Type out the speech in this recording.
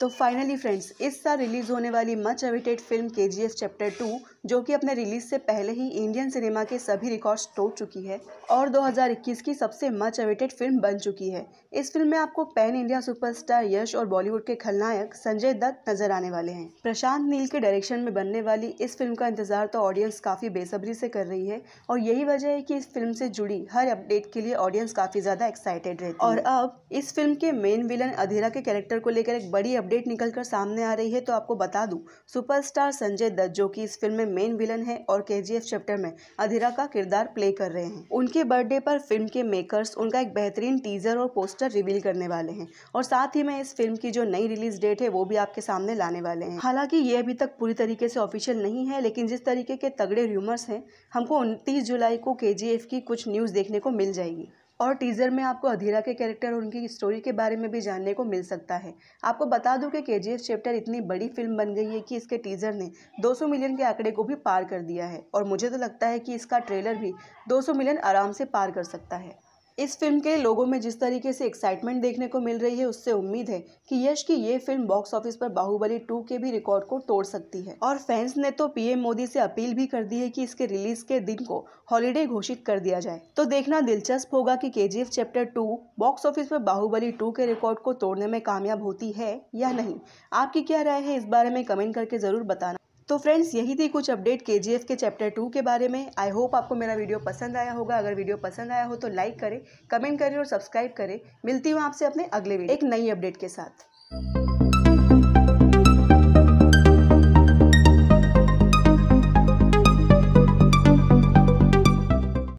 तो finally friends इस साल रिलीज़ होने वाली मच अवेटेड फिल्म के जी चैप्टर टू जो कि अपने रिलीज से पहले ही इंडियन सिनेमा के सभी रिकॉर्ड्स तोड़ चुकी है और 2021 की सबसे मच अवेटेड फिल्म बन चुकी है इस फिल्म में आपको पैन इंडिया सुपरस्टार यश और बॉलीवुड के खलनायक संजय दत्त नजर आने वाले हैं प्रशांत नील के डायरेक्शन में बनने वाली इस फिल्म का इंतजार तो ऑडियंस काफ़ी बेसब्री से कर रही है और यही वजह है कि इस फिल्म से जुड़ी हर अपडेट के लिए ऑडियंस काफ़ी ज़्यादा एक्साइटेड रहती है और अब इस फिल्म के मेन विलन अधेरा के कैरेक्टर को लेकर एक बड़ी अपडेट निकलकर सामने आ रही है तो आपको बता दूं सुपरस्टार संजय दत्त जो कि इस फिल्म में मेन विलन है और के चैप्टर में अधीरा का किरदार प्ले कर रहे हैं उनके बर्थडे पर फिल्म के मेकर्स उनका एक बेहतरीन टीजर और पोस्टर रिवील करने वाले हैं और साथ ही में इस फिल्म की जो नई रिलीज डेट है वो भी आपके सामने लाने वाले हैं हालांकि ये अभी तक पूरी तरीके से ऑफिशियल नहीं है लेकिन जिस तरीके के तगड़े र्यूमर्स हैं हमको उनतीस जुलाई को के की कुछ न्यूज़ देखने को मिल जाएगी और टीज़र में आपको अधीरा के कैरेक्टर और उनकी स्टोरी के बारे में भी जानने को मिल सकता है आपको बता दूं कि के चैप्टर इतनी बड़ी फिल्म बन गई है कि इसके टीज़र ने 200 मिलियन के आंकड़े को भी पार कर दिया है और मुझे तो लगता है कि इसका ट्रेलर भी 200 मिलियन आराम से पार कर सकता है इस फिल्म के लोगों में जिस तरीके से एक्साइटमेंट देखने को मिल रही है उससे उम्मीद है कि यश की ये फिल्म बॉक्स ऑफिस पर बाहुबली टू के भी रिकॉर्ड को तोड़ सकती है और फैंस ने तो पीएम मोदी से अपील भी कर दी है कि इसके रिलीज के दिन को हॉलीडे घोषित कर दिया जाए तो देखना दिलचस्प होगा की के चैप्टर टू बॉक्स ऑफिस पर बाहुबली टू के रिकॉर्ड को तोड़ने में कामयाब होती है या नहीं आपकी क्या राय है इस बारे में कमेंट करके जरूर बताना तो फ्रेंड्स यही थी कुछ अपडेट के जी के चैप्टर टू के बारे में आई होप आपको मेरा वीडियो पसंद आया होगा अगर वीडियो पसंद आया हो तो लाइक करें कमेंट करें और सब्सक्राइब करें मिलती हूँ आपसे अपने अगले वीडियो एक नई अपडेट के साथ